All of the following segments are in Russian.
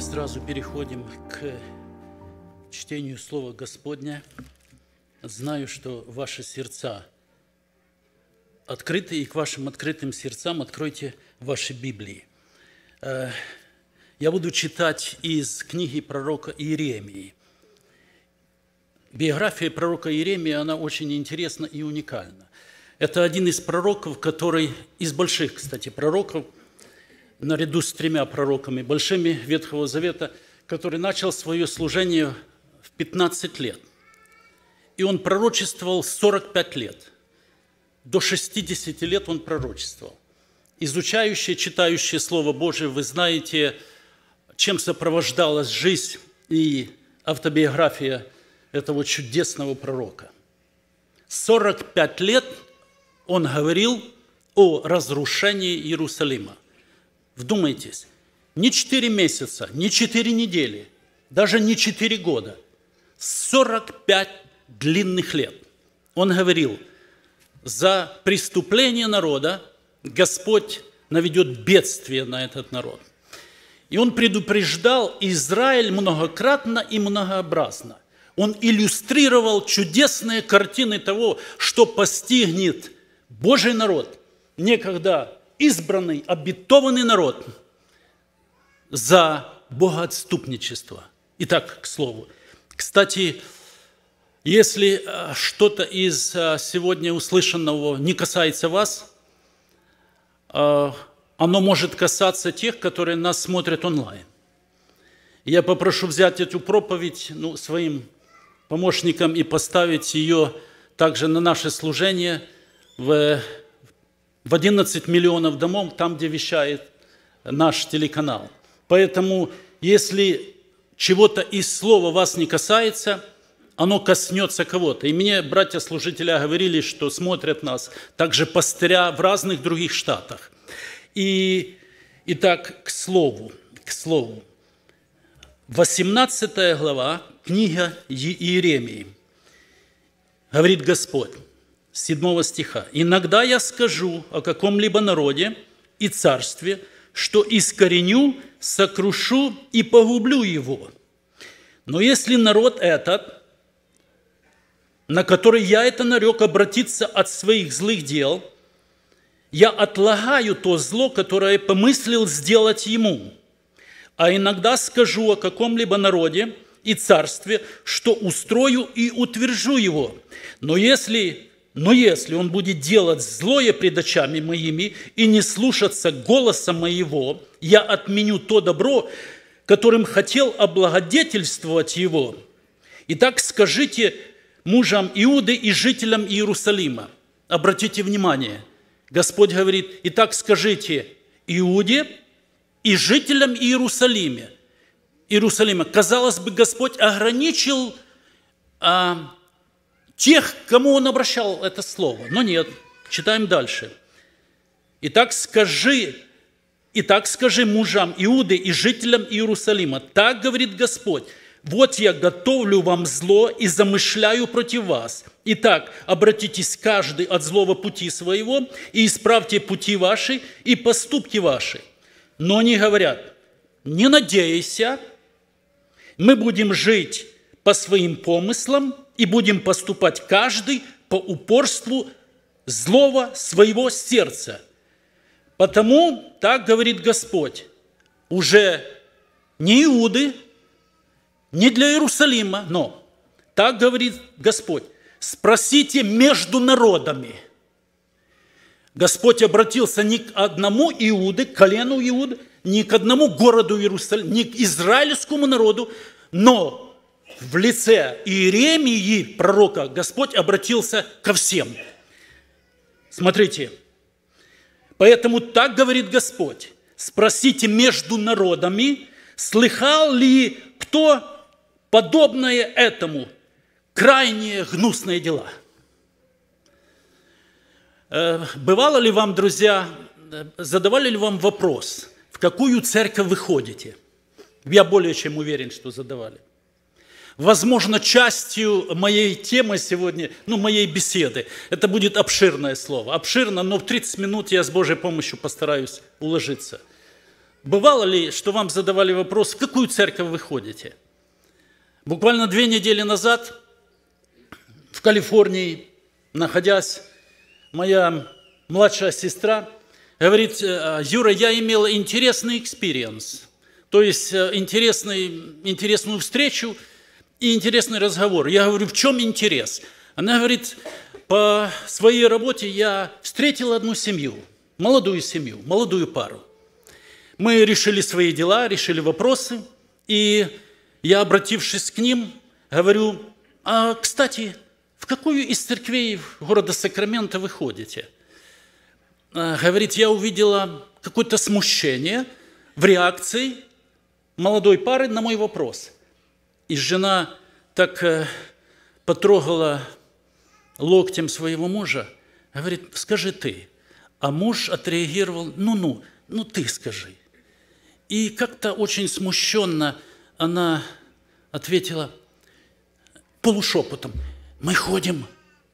сразу переходим к чтению Слова Господня. Знаю, что ваши сердца открыты, и к вашим открытым сердцам откройте ваши Библии. Э, я буду читать из книги пророка Иеремии. Биография пророка Иеремии, она очень интересна и уникальна. Это один из пророков, который, из больших, кстати, пророков – наряду с тремя пророками большими Ветхого Завета, который начал свое служение в 15 лет. И он пророчествовал 45 лет. До 60 лет он пророчествовал. Изучающие, читающие Слово Божие, вы знаете, чем сопровождалась жизнь и автобиография этого чудесного пророка. 45 лет он говорил о разрушении Иерусалима – Вдумайтесь, не 4 месяца, не 4 недели, даже не 4 года, 45 длинных лет. Он говорил, за преступление народа Господь наведет бедствие на этот народ. И он предупреждал Израиль многократно и многообразно. Он иллюстрировал чудесные картины того, что постигнет Божий народ, некогда избранный, обетованный народ за богоотступничество. Итак, к слову. Кстати, если э, что-то из э, сегодня услышанного не касается вас, э, оно может касаться тех, которые нас смотрят онлайн. Я попрошу взять эту проповедь ну, своим помощникам и поставить ее также на наше служение в в 11 миллионов домов, там, где вещает наш телеканал. Поэтому, если чего-то из слова вас не касается, оно коснется кого-то. И мне братья-служители говорили, что смотрят нас также пастыря в разных других штатах. И, и так, к слову, к слову. 18 глава книга Иеремии. Говорит Господь. 7 стиха. «Иногда я скажу о каком-либо народе и царстве, что искореню, сокрушу и погублю его. Но если народ этот, на который я это нарек, обратиться от своих злых дел, я отлагаю то зло, которое помыслил сделать ему. А иногда скажу о каком-либо народе и царстве, что устрою и утвержу его. Но если но если он будет делать злое пред очами моими и не слушаться голоса моего, я отменю то добро, которым хотел облагодетельствовать его. Итак, скажите мужам Иуды и жителям Иерусалима. Обратите внимание, Господь говорит, итак, скажите Иуде и жителям Иерусалима. Иерусалима. Казалось бы, Господь ограничил а, тех, кому он обращал это слово. Но нет, читаем дальше. «Итак скажи, итак скажи мужам Иуды и жителям Иерусалима, так говорит Господь, вот я готовлю вам зло и замышляю против вас. Итак, обратитесь каждый от злого пути своего и исправьте пути ваши и поступки ваши. Но они говорят, не надейся, мы будем жить по своим помыслам, и будем поступать каждый по упорству злого своего сердца. Потому, так говорит Господь, уже не Иуды, не для Иерусалима, но так говорит Господь, спросите между народами. Господь обратился ни к одному Иуды, к колену Иуды, ни к одному городу Иерусалима, ни к израильскому народу, но в лице Иеремии, пророка, Господь обратился ко всем. Смотрите. Поэтому так говорит Господь. Спросите между народами, слыхал ли кто подобное этому крайние гнусные дела? Э, бывало ли вам, друзья, задавали ли вам вопрос, в какую церковь вы ходите? Я более чем уверен, что задавали возможно, частью моей темы сегодня, ну, моей беседы. Это будет обширное слово. Обширно, но в 30 минут я с Божьей помощью постараюсь уложиться. Бывало ли, что вам задавали вопрос, в какую церковь вы ходите? Буквально две недели назад в Калифорнии, находясь, моя младшая сестра говорит, «Э, Юра, я имела интересный экспириенс, то есть э, интересный, интересную встречу – и интересный разговор. Я говорю, в чем интерес? Она говорит, по своей работе я встретила одну семью, молодую семью, молодую пару. Мы решили свои дела, решили вопросы, и я, обратившись к ним, говорю, а, кстати, в какую из церквей города Сакрамента вы ходите? А, говорит, я увидела какое-то смущение в реакции молодой пары на мой вопрос – и жена так потрогала локтем своего мужа, говорит, скажи ты. А муж отреагировал, ну-ну, ну ты скажи. И как-то очень смущенно она ответила полушепотом, мы ходим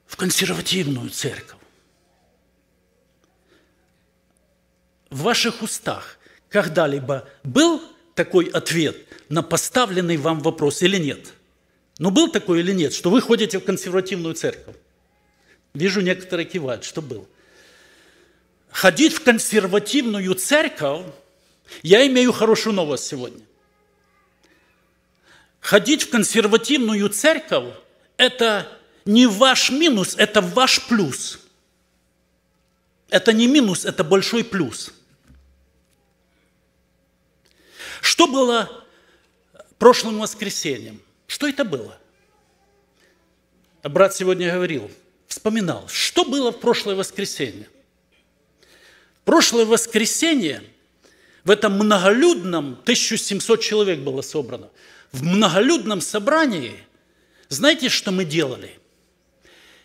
в консервативную церковь. В ваших устах когда-либо был такой ответ на поставленный вам вопрос или нет? Но ну, был такой или нет, что вы ходите в консервативную церковь? Вижу, некоторые кивают, что был. Ходить в консервативную церковь, я имею хорошую новость сегодня. Ходить в консервативную церковь – это не ваш минус, это ваш плюс. Это не минус, это большой плюс – что было прошлым воскресеньем? Что это было? А брат сегодня говорил, вспоминал, что было в прошлое воскресенье. Прошлое воскресенье в этом многолюдном, 1700 человек было собрано, в многолюдном собрании, знаете, что мы делали?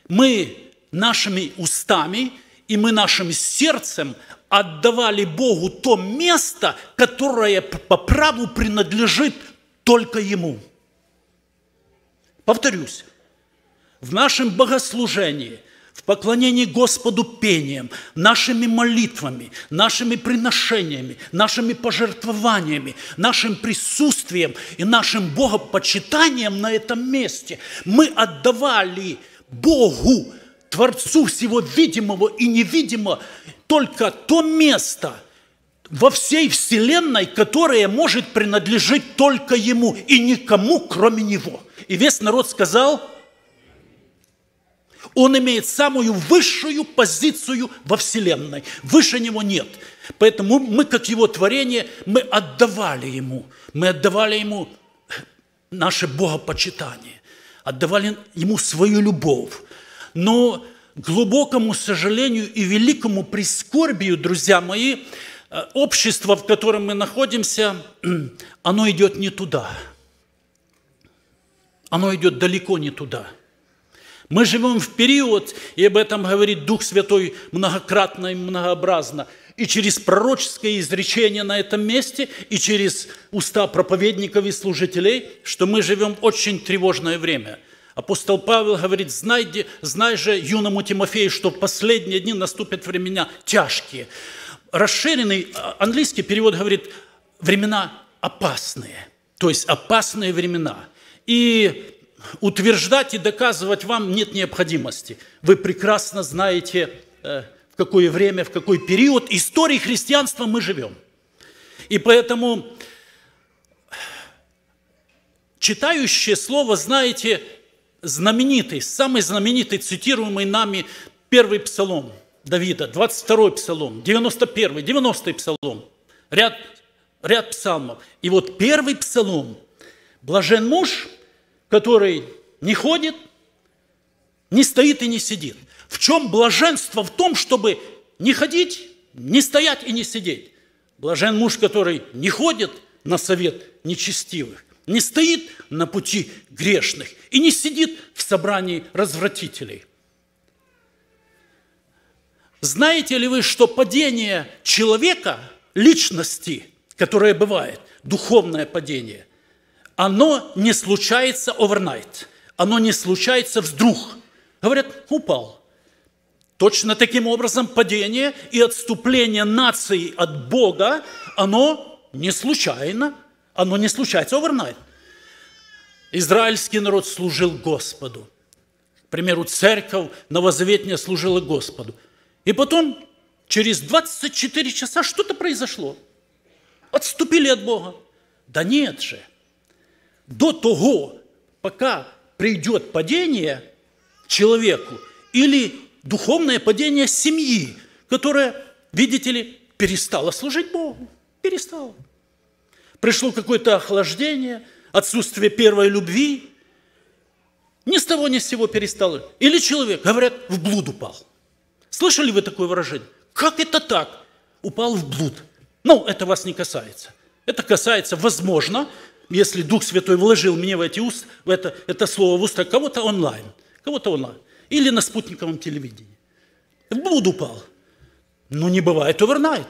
Мы нашими устами и мы нашим сердцем отдавали Богу то место, которое по праву принадлежит только Ему. Повторюсь, в нашем богослужении, в поклонении Господу пением, нашими молитвами, нашими приношениями, нашими пожертвованиями, нашим присутствием и нашим богопочитанием на этом месте мы отдавали Богу Творцу всего видимого и невидимого только то место во всей Вселенной, которое может принадлежить только Ему и никому, кроме Него. И весь народ сказал, он имеет самую высшую позицию во Вселенной. Выше него нет. Поэтому мы, как его творение, мы отдавали ему. Мы отдавали ему наше богопочитание. Отдавали ему свою любовь но глубокому сожалению и великому прискорбию, друзья мои, э, общество, в котором мы находимся, оно идет не туда. Оно идет далеко не туда. Мы живем в период, и об этом говорит Дух Святой многократно и многообразно, и через пророческое изречение на этом месте, и через уста проповедников и служителей, что мы живем очень тревожное время – Апостол Павел говорит, знай, знай же юному Тимофею, что последние дни наступят времена тяжкие. Расширенный а, английский перевод говорит, времена опасные, то есть опасные времена. И утверждать и доказывать вам нет необходимости. Вы прекрасно знаете, э, в какое время, в какой период истории христианства мы живем. И поэтому читающее слово, знаете, знаменитый, самый знаменитый, цитируемый нами первый псалом Давида, 22-й псалом, 91-й, 90-й псалом, ряд, ряд псалмов. И вот первый псалом «Блажен муж, который не ходит, не стоит и не сидит». В чем блаженство? В том, чтобы не ходить, не стоять и не сидеть. Блажен муж, который не ходит на совет нечестивых, не стоит на пути грешных и не сидит в собрании развратителей. Знаете ли вы, что падение человека, личности, которое бывает, духовное падение, оно не случается овернайт, оно не случается вдруг. Говорят, упал. Точно таким образом падение и отступление нации от Бога, оно не случайно, оно не случается овернайт. Израильский народ служил Господу. К примеру, церковь новозаветная служила Господу. И потом, через 24 часа, что-то произошло. Отступили от Бога. Да нет же. До того, пока придет падение человеку или духовное падение семьи, которая, видите ли, перестала служить Богу. Перестала пришло какое-то охлаждение, отсутствие первой любви. Ни с того, ни с сего перестало. Или человек, говорят, в блуд упал. Слышали вы такое выражение? Как это так? Упал в блуд. Ну, это вас не касается. Это касается, возможно, если Дух Святой вложил мне в эти уст, в это, это слово в уста, кого-то онлайн, кого-то онлайн, или на спутниковом телевидении. В блуд упал. Но не бывает овернайт.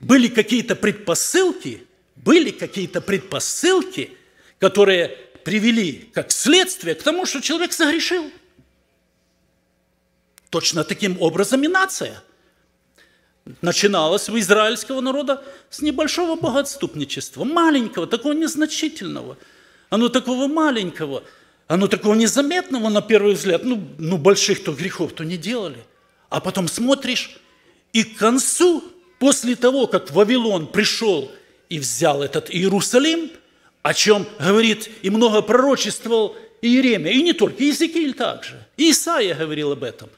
Были какие-то предпосылки, были какие-то предпосылки, которые привели как следствие к тому, что человек согрешил. Точно таким образом и нация начиналась у израильского народа с небольшого богатступничества, маленького, такого незначительного, оно такого маленького, оно такого незаметного на первый взгляд, ну, ну больших-то грехов-то не делали. А потом смотришь, и к концу, после того, как Вавилон пришел и взял этот Иерусалим, о чем говорит и много пророчествовал Иеремия, и не только, Иезекииль также. И Исаия говорил об этом.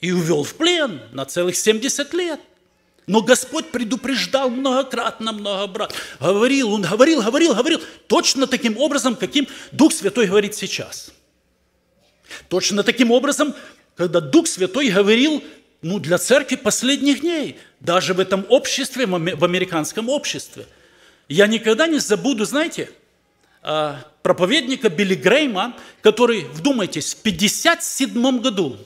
И увел в плен на целых 70 лет. Но Господь предупреждал многократно, много многократно. Говорил, Он говорил, говорил, говорил. Точно таким образом, каким Дух Святой говорит сейчас. Точно таким образом, когда Дух Святой говорил ну, для церкви последних дней, даже в этом обществе, в американском обществе. Я никогда не забуду, знаете, а, проповедника Билли Грейма, который, вдумайтесь, в 57 году,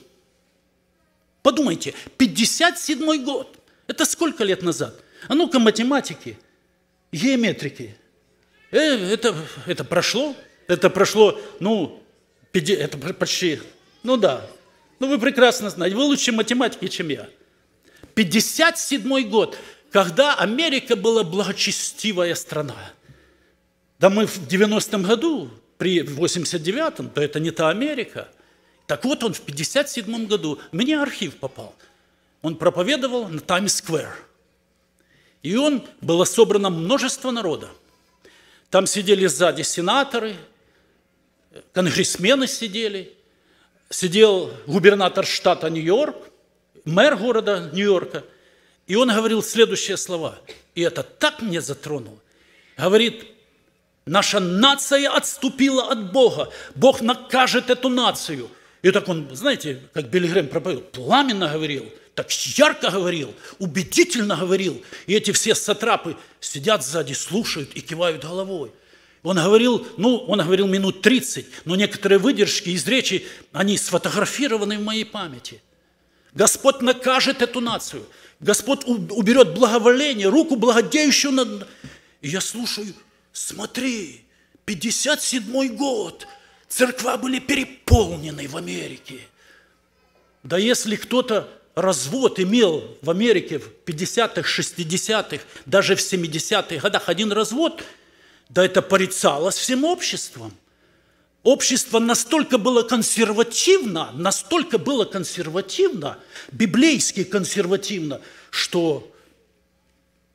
подумайте, 57 год, это сколько лет назад? А ну-ка математики, геометрики, э, это, это прошло, это прошло, ну, 50, это почти, ну да, ну, вы прекрасно знаете, вы лучше математики, чем я. 57 год, когда Америка была благочестивая страна. Да мы в 90-м году, при 89-м, то это не та Америка. Так вот он в 57 году, мне архив попал. Он проповедовал на Таймс-сквер. И он, было собрано множество народа. Там сидели сзади сенаторы, конгрессмены сидели – сидел губернатор штата Нью-Йорк, мэр города Нью-Йорка, и он говорил следующие слова, и это так меня затронуло. Говорит, наша нация отступила от Бога, Бог накажет эту нацию. И так он, знаете, как Билли Грэм проповедовал, пламенно говорил, так ярко говорил, убедительно говорил. И эти все сатрапы сидят сзади, слушают и кивают головой. Он говорил, ну, он говорил минут 30, но некоторые выдержки из речи, они сфотографированы в моей памяти. Господь накажет эту нацию. Господь уберет благоволение, руку благодеющую над... И я слушаю, смотри, 57-й год, церква были переполнены в Америке. Да если кто-то развод имел в Америке в 50-х, 60-х, даже в 70-х годах один развод – да это порицалось всем обществом. Общество настолько было консервативно, настолько было консервативно, библейски консервативно, что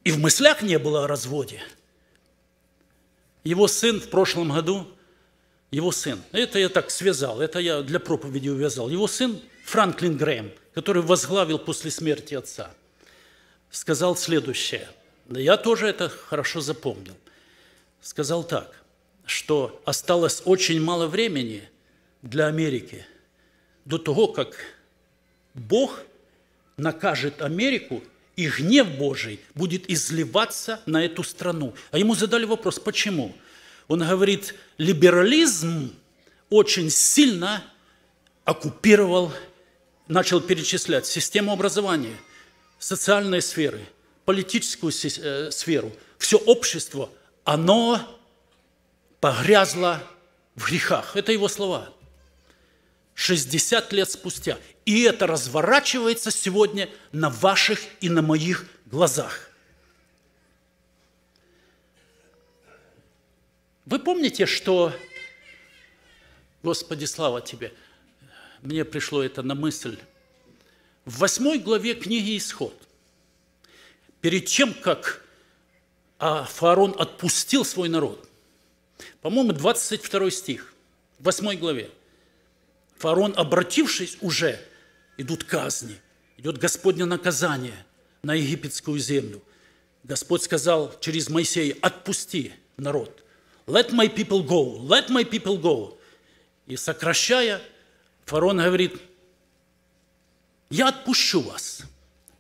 и в мыслях не было о разводе. Его сын в прошлом году, его сын, это я так связал, это я для проповеди увязал, его сын Франклин Грэм, который возглавил после смерти отца, сказал следующее. Я тоже это хорошо запомнил сказал так, что осталось очень мало времени для Америки до того, как Бог накажет Америку, и гнев Божий будет изливаться на эту страну. А ему задали вопрос, почему? Он говорит, либерализм очень сильно оккупировал, начал перечислять систему образования, социальные сферы, политическую э, сферу. Все общество оно погрязло в грехах. Это его слова. 60 лет спустя. И это разворачивается сегодня на ваших и на моих глазах. Вы помните, что... Господи, слава Тебе! Мне пришло это на мысль. В восьмой главе книги «Исход» перед тем, как а фараон отпустил свой народ. По-моему, 22 стих, 8 главе. Фараон, обратившись уже, идут казни, идет Господне наказание на египетскую землю. Господь сказал через Моисея, отпусти народ. Let my people go, let my people go. И сокращая, фараон говорит, я отпущу вас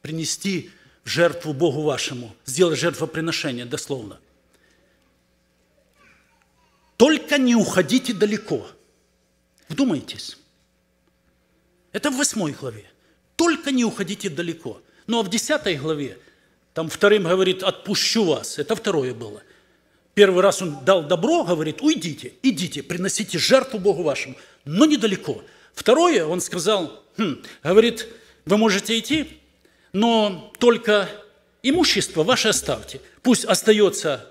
принести жертву Богу вашему, сделать жертвоприношение, дословно. Только не уходите далеко. Вдумайтесь. Это в 8 главе. Только не уходите далеко. Ну а в 10 главе, там вторым говорит, отпущу вас. Это второе было. Первый раз он дал добро, говорит, уйдите, идите, приносите жертву Богу вашему, но недалеко. Второе, он сказал, хм, говорит, вы можете идти, но только имущество ваше оставьте. Пусть остается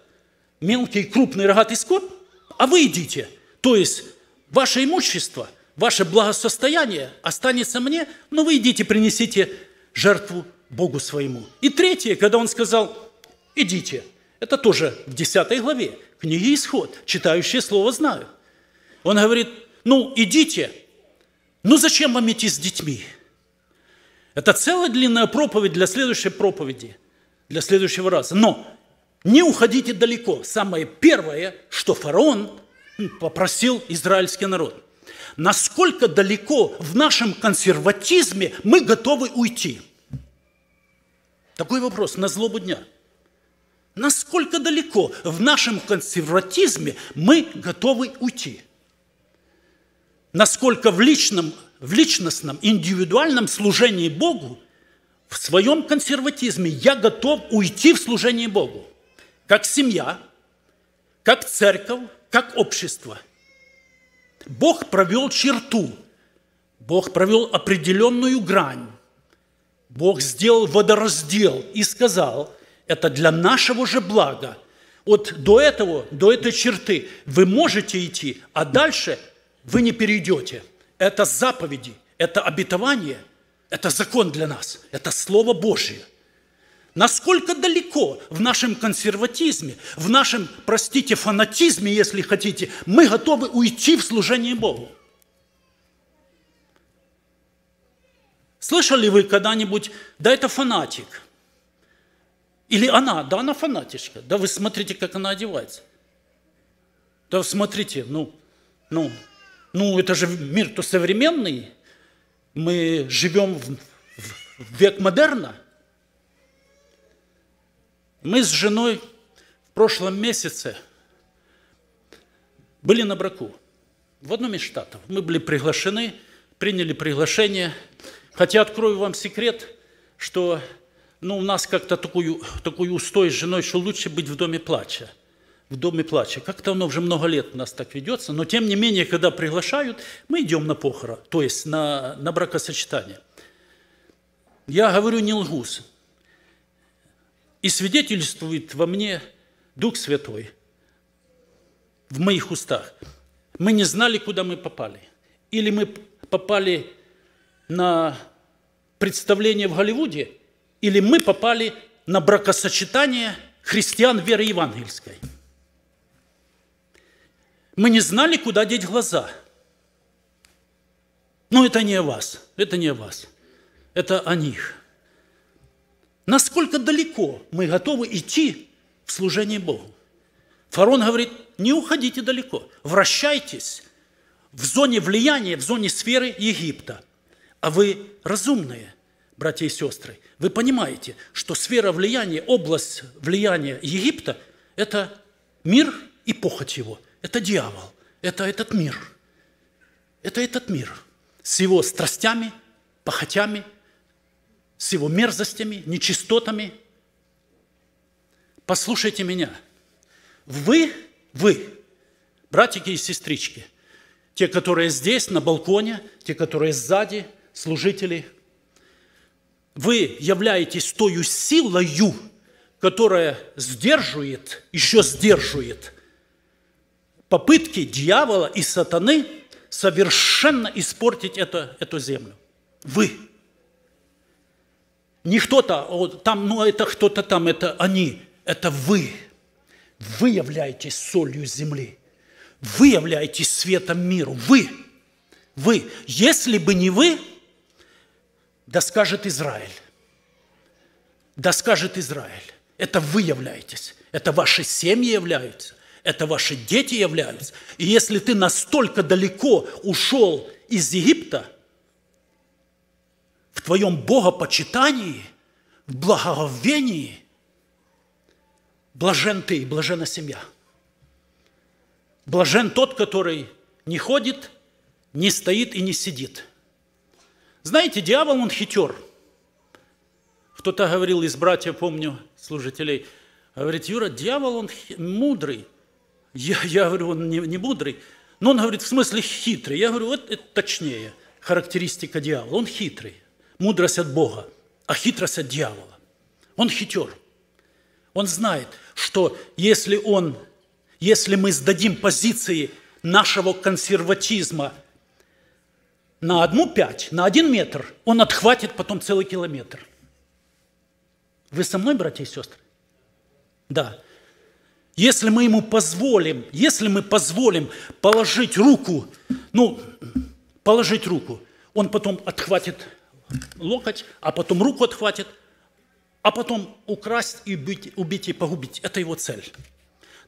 мелкий, крупный, рогатый скот, а вы идите. То есть ваше имущество, ваше благосостояние останется мне, но вы идите, принесите жертву Богу своему. И третье, когда он сказал, идите, это тоже в 10 главе книги «Исход», читающие слово знают. Он говорит, ну идите, ну зачем вам идти с детьми? Это целая длинная проповедь для следующей проповеди, для следующего раза. Но не уходите далеко. Самое первое, что фараон попросил израильский народ. Насколько далеко в нашем консерватизме мы готовы уйти? Такой вопрос на злобу дня. Насколько далеко в нашем консерватизме мы готовы уйти? Насколько в личном в личностном, индивидуальном служении Богу, в своем консерватизме я готов уйти в служение Богу, как семья, как церковь, как общество. Бог провел черту, Бог провел определенную грань, Бог сделал водораздел и сказал, это для нашего же блага. Вот до этого, до этой черты вы можете идти, а дальше вы не перейдете – это заповеди, это обетование, это закон для нас, это Слово Божие. Насколько далеко в нашем консерватизме, в нашем, простите, фанатизме, если хотите, мы готовы уйти в служение Богу? Слышали вы когда-нибудь, да это фанатик. Или она, да она фанатишка, да вы смотрите, как она одевается. Да смотрите, ну, ну, ну, это же мир-то современный. Мы живем в, в, в век модерна. Мы с женой в прошлом месяце были на браку в одном из штатов. Мы были приглашены, приняли приглашение. Хотя открою вам секрет, что ну, у нас как-то такой, такой устой с женой, что лучше быть в доме плача – в Доме плача. Как-то оно уже много лет у нас так ведется, но тем не менее, когда приглашают, мы идем на похорон, то есть на, на бракосочетание. Я говорю не лгус. И свидетельствует во мне Дух Святой в моих устах. Мы не знали, куда мы попали. Или мы попали на представление в Голливуде, или мы попали на бракосочетание христиан веры евангельской – мы не знали, куда деть глаза. Но это не о вас, это не о вас, это о них. Насколько далеко мы готовы идти в служении Богу? Фарон говорит, не уходите далеко, вращайтесь в зоне влияния, в зоне сферы Египта. А вы разумные, братья и сестры, вы понимаете, что сфера влияния, область влияния Египта – это мир и похоть его. Это дьявол, это этот мир. Это этот мир с его страстями, похотями, с его мерзостями, нечистотами. Послушайте меня. Вы, вы, братики и сестрички, те, которые здесь, на балконе, те, которые сзади, служители, вы являетесь той силою, которая сдерживает, еще сдерживает попытки дьявола и сатаны совершенно испортить это, эту землю. Вы. Не кто-то, а там, ну это кто-то там, это они, это вы. Вы являетесь солью земли. Вы являетесь светом миру. Вы. Вы. Если бы не вы, да скажет Израиль. Да скажет Израиль. Это вы являетесь. Это ваши семьи являются это ваши дети являются. И если ты настолько далеко ушел из Египта, в твоем богопочитании, в благоговении, блажен ты и блажена семья. Блажен тот, который не ходит, не стоит и не сидит. Знаете, дьявол, он хитер. Кто-то говорил из братьев, помню, служителей, говорит, Юра, дьявол, он мудрый. Я, я говорю, он не, не мудрый. Но он говорит, в смысле хитрый. Я говорю, вот это точнее характеристика дьявола. Он хитрый. Мудрость от Бога, а хитрость от дьявола. Он хитер. Он знает, что если он, если мы сдадим позиции нашего консерватизма на одну пять, на один метр, он отхватит потом целый километр. Вы со мной, братья и сестры? Да. Если мы ему позволим, если мы позволим положить руку, ну, положить руку, он потом отхватит локоть, а потом руку отхватит, а потом украсть и убить, убить и погубить. Это его цель.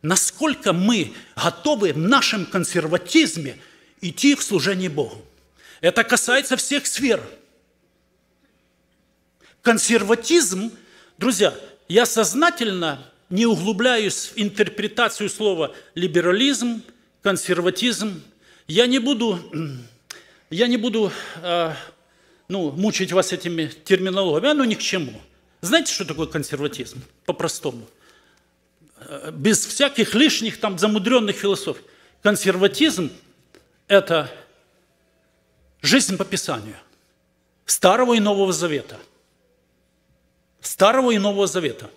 Насколько мы готовы в нашем консерватизме идти в служение Богу. Это касается всех сфер. Консерватизм, друзья, я сознательно не углубляюсь в интерпретацию слова либерализм, консерватизм. Я не буду, я не буду э, ну, мучить вас этими терминологиями, оно ни к чему. Знаете, что такое консерватизм? По-простому. Э, без всяких лишних там замудренных философий. Консерватизм – это жизнь по Писанию. Старого и Нового Завета. Старого и Нового Завета.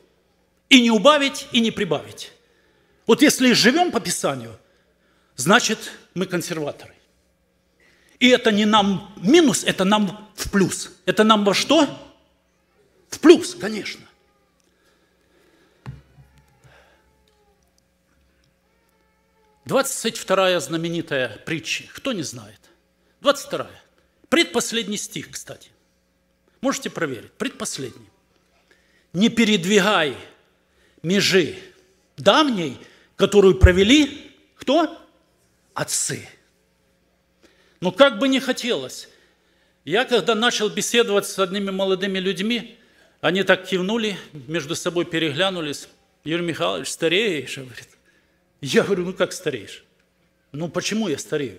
И не убавить, и не прибавить. Вот если живем по Писанию, значит, мы консерваторы. И это не нам минус, это нам в плюс. Это нам во что? В плюс, конечно. Двадцать вторая знаменитая притча. Кто не знает? Двадцать вторая. Предпоследний стих, кстати. Можете проверить. Предпоследний. Не передвигай межи давней, которую провели кто? Отцы. Но как бы не хотелось, я когда начал беседовать с одними молодыми людьми, они так кивнули, между собой переглянулись. Юрий Михайлович, стареешь? Говорит. Я говорю, ну как стареешь? Ну почему я старею?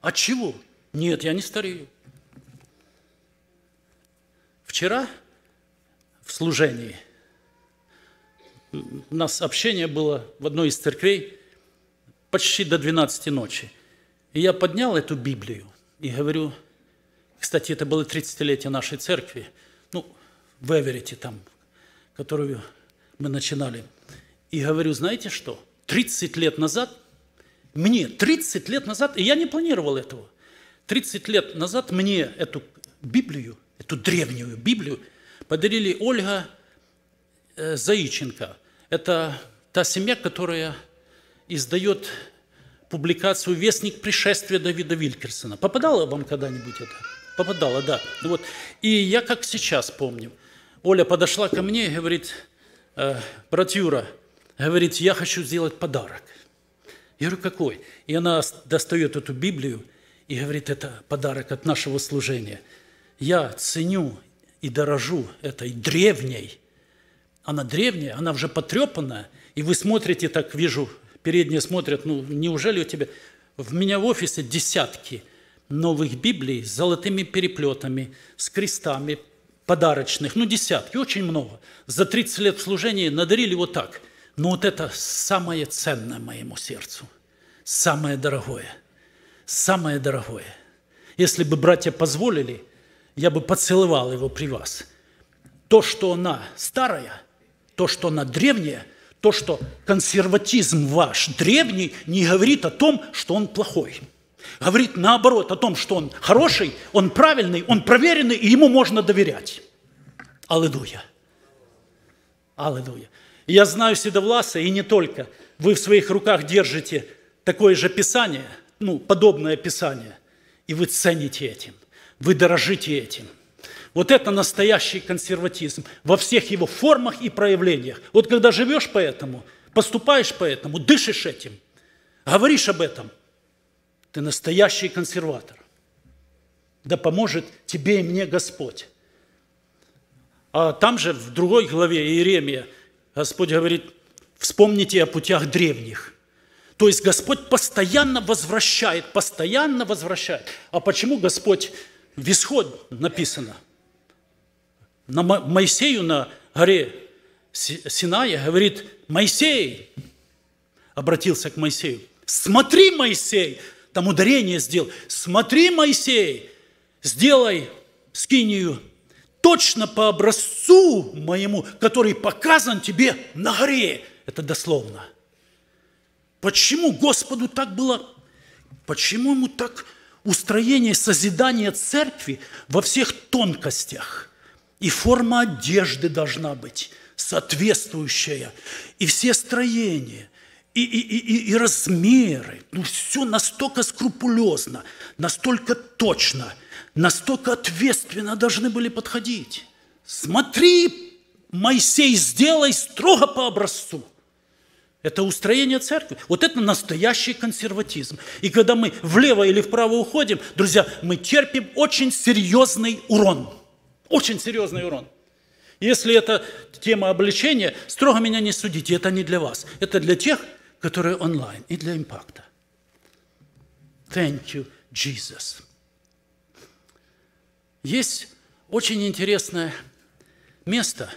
От «А чего? Нет, я не старею. Вчера в служении – у нас общение было в одной из церквей почти до 12 ночи. И я поднял эту Библию и говорю, кстати, это было 30-летие нашей церкви, ну, в Эверете там, которую мы начинали. И говорю, знаете что, 30 лет назад, мне 30 лет назад, и я не планировал этого, 30 лет назад мне эту Библию, эту древнюю Библию подарили Ольга Э, Заиченко. Это та семья, которая издает публикацию «Вестник пришествия Давида Вилькерсона». Попадало вам когда-нибудь это? Попадало, да. Ну вот. И я как сейчас помню. Оля подошла ко мне и говорит, э, брат Юра, говорит, я хочу сделать подарок. Я говорю, какой? И она достает эту Библию и говорит, это подарок от нашего служения. Я ценю и дорожу этой древней она древняя, она уже потрепанная, и вы смотрите, так вижу, передние смотрят, ну, неужели у тебя... В меня в офисе десятки новых Библий с золотыми переплетами, с крестами подарочных, ну, десятки, очень много. За 30 лет служения надарили вот так. Но вот это самое ценное моему сердцу, самое дорогое, самое дорогое. Если бы братья позволили, я бы поцеловал его при вас. То, что она старая – то, что она древняя, то, что консерватизм ваш древний, не говорит о том, что он плохой. Говорит наоборот о том, что он хороший, он правильный, он проверенный, и ему можно доверять. Аллилуйя. Аллилуйя. Я знаю Седовласа, и не только. Вы в своих руках держите такое же писание, ну, подобное писание, и вы цените этим, вы дорожите этим – вот это настоящий консерватизм во всех его формах и проявлениях. Вот когда живешь по этому, поступаешь по этому, дышишь этим, говоришь об этом, ты настоящий консерватор. Да поможет тебе и мне Господь. А там же в другой главе Иеремия Господь говорит, вспомните о путях древних. То есть Господь постоянно возвращает, постоянно возвращает. А почему Господь в исход написано – на Моисею на горе Синая, говорит, Моисей, обратился к Моисею, смотри, Моисей, там ударение сделал, смотри, Моисей, сделай скинию точно по образцу моему, который показан тебе на горе. Это дословно. Почему Господу так было? Почему ему так устроение созидания церкви во всех тонкостях – и форма одежды должна быть соответствующая. И все строения, и, и, и, и размеры. Ну, все настолько скрупулезно, настолько точно, настолько ответственно должны были подходить. Смотри, Моисей, сделай строго по образцу. Это устроение церкви. Вот это настоящий консерватизм. И когда мы влево или вправо уходим, друзья, мы терпим очень серьезный урон – очень серьезный урон. Если это тема обличения, строго меня не судите, это не для вас. Это для тех, которые онлайн, и для импакта. Thank you, Jesus. Есть очень интересное место,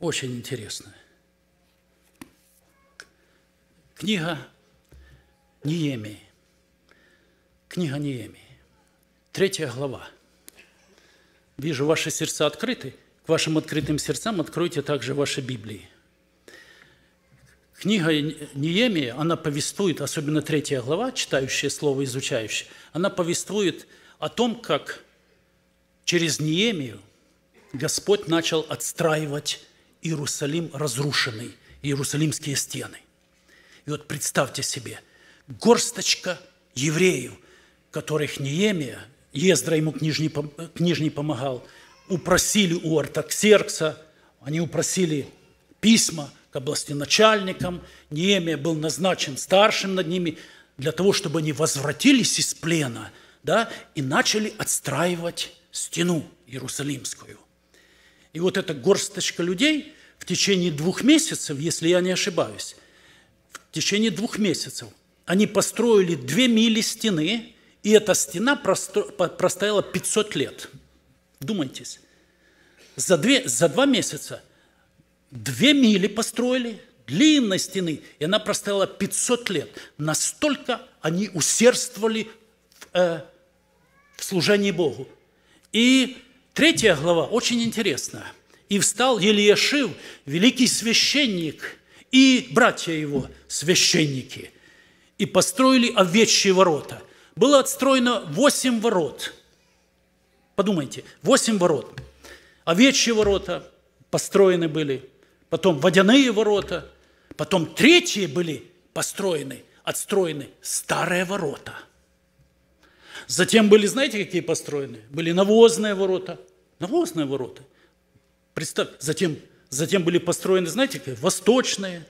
очень интересное. Книга Ниемии. Книга Ниемии. Третья глава. Вижу, ваши сердца открыты. К вашим открытым сердцам откройте также ваши Библии. Книга Неемия, она повествует, особенно третья глава, читающая слово, изучающая, она повествует о том, как через Неемию Господь начал отстраивать Иерусалим разрушенный, Иерусалимские стены. И вот представьте себе, горсточка евреев, которых Неемия, Ездра ему книжный, книжный помогал. Упросили у Артаксеркса, они упросили письма к начальникам. Неемия был назначен старшим над ними для того, чтобы они возвратились из плена да, и начали отстраивать стену Иерусалимскую. И вот эта горсточка людей в течение двух месяцев, если я не ошибаюсь, в течение двух месяцев они построили две мили стены – и эта стена простояла 500 лет. Вдумайтесь. За, две, за два месяца две мили построили длинной стены, и она простояла 500 лет. Настолько они усердствовали в, э, в служении Богу. И третья глава очень интересная. «И встал Елиешив, великий священник, и братья его, священники, и построили овечьи ворота, было отстроено восемь ворот. Подумайте, восемь ворот. Овечьи ворота построены были, потом водяные ворота, потом третьи были построены, отстроены старые ворота. Затем были, знаете, какие построены? Были навозные ворота. Навозные ворота. Представь, затем, затем были построены, знаете, какие? восточные.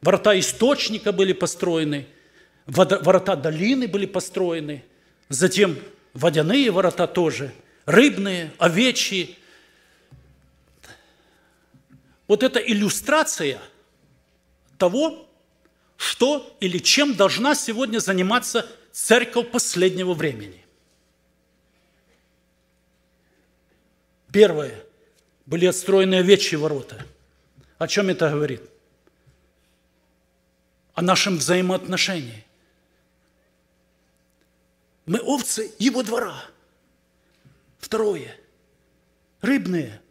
Ворота источника были построены – Ворота долины были построены, затем водяные ворота тоже, рыбные, овечьи. Вот это иллюстрация того, что или чем должна сегодня заниматься церковь последнего времени. Первое. Были отстроены овечьи ворота. О чем это говорит? О нашем взаимоотношении. Мы овцы его двора. Второе. Рыбные.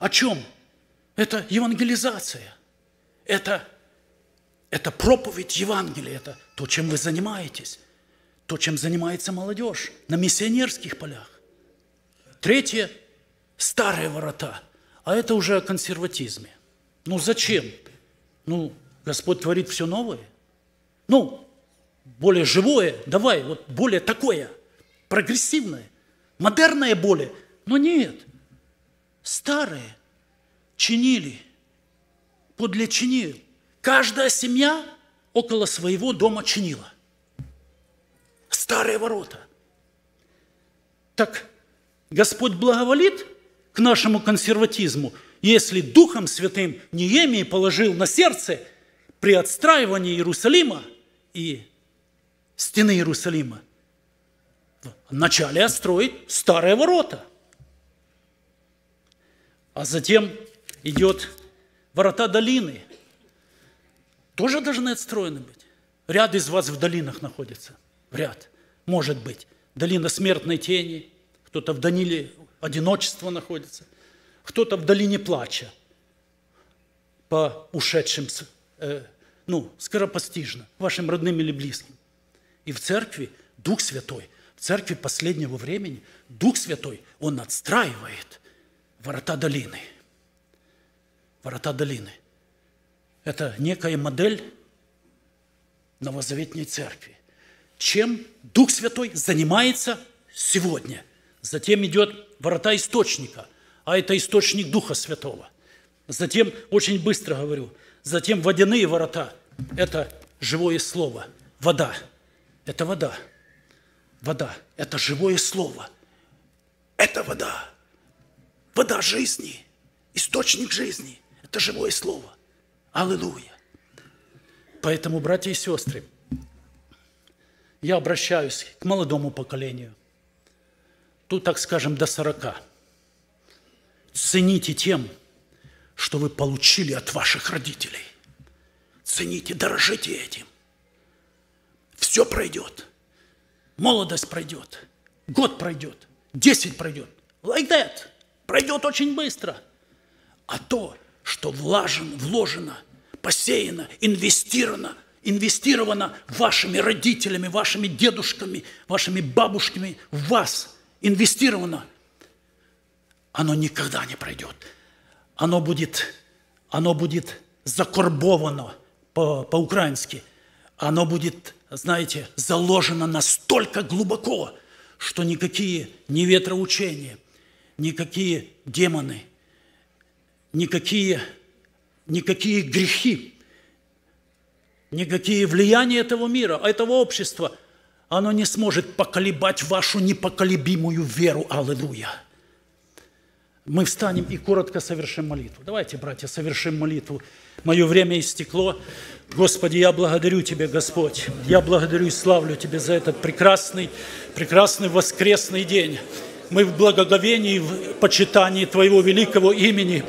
О чем? Это евангелизация. Это, это проповедь Евангелия. Это то, чем вы занимаетесь. То, чем занимается молодежь на миссионерских полях. Третье – старые ворота. А это уже о консерватизме. Ну зачем? Ну, Господь творит все новое. Ну, более живое, давай, вот более такое, прогрессивное, модерное более. Но нет, старые чинили, подле чинил. Каждая семья около своего дома чинила. Старые ворота. Так Господь благоволит к нашему консерватизму, если Духом Святым Неемии положил на сердце при отстраивании Иерусалима и стены Иерусалима. Вначале строить старые ворота, а затем идет ворота долины. Тоже должны отстроены быть. Ряд из вас в долинах находится. Ряд. Может быть. Долина смертной тени, кто-то в долине одиночества находится, кто-то в долине плача по ушедшим, э, ну, скоропостижно, вашим родным или близким. И в церкви Дух Святой, в церкви последнего времени Дух Святой, Он отстраивает ворота долины. Ворота долины. Это некая модель новозаветней церкви. Чем Дух Святой занимается сегодня? Затем идет ворота источника, а это источник Духа Святого. Затем, очень быстро говорю, затем водяные ворота – это живое слово, вода – это вода. Вода. Это живое слово. Это вода. Вода жизни. Источник жизни. Это живое слово. Аллилуйя. Поэтому, братья и сестры, я обращаюсь к молодому поколению. Тут, так скажем, до сорока. Цените тем, что вы получили от ваших родителей. Цените, дорожите этим все пройдет. Молодость пройдет. Год пройдет. Десять пройдет. Like that. Пройдет очень быстро. А то, что влажен, вложено, посеяно, инвестировано, инвестировано вашими родителями, вашими дедушками, вашими бабушками, в вас инвестировано, оно никогда не пройдет. Оно будет, оно будет закорбовано по-украински. оно будет знаете, заложено настолько глубоко, что никакие ни ветроучения, никакие демоны, никакие, никакие грехи, никакие влияния этого мира, этого общества, оно не сможет поколебать вашу непоколебимую веру. Аллилуйя! Мы встанем и коротко совершим молитву. Давайте, братья, совершим молитву. Мое время истекло. Господи, я благодарю Тебя, Господь. Я благодарю и славлю Тебя за этот прекрасный, прекрасный воскресный день. Мы в благоговении, в почитании Твоего великого имени.